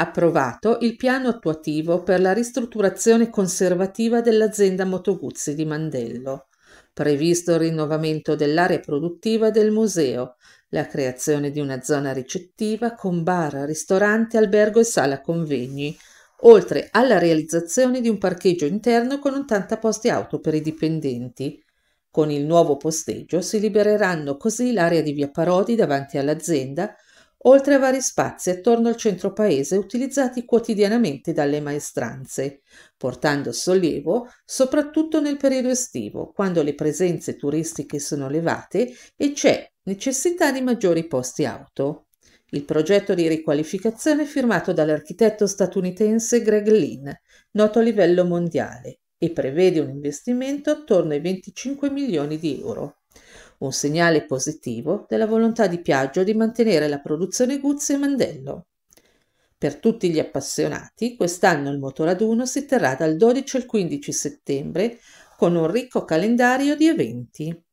approvato il piano attuativo per la ristrutturazione conservativa dell'azienda Motoguzzi di Mandello, previsto il rinnovamento dell'area produttiva del museo, la creazione di una zona ricettiva con bar, ristorante, albergo e sala convegni, oltre alla realizzazione di un parcheggio interno con 80 posti auto per i dipendenti. Con il nuovo posteggio si libereranno così l'area di via Parodi davanti all'azienda, oltre a vari spazi attorno al centro paese utilizzati quotidianamente dalle maestranze, portando sollievo soprattutto nel periodo estivo, quando le presenze turistiche sono elevate e c'è necessità di maggiori posti auto. Il progetto di riqualificazione è firmato dall'architetto statunitense Greg Lynn, noto a livello mondiale, e prevede un investimento attorno ai 25 milioni di euro un segnale positivo della volontà di Piaggio di mantenere la produzione Guzzi e Mandello. Per tutti gli appassionati, quest'anno il motoraduno si terrà dal 12 al 15 settembre con un ricco calendario di eventi.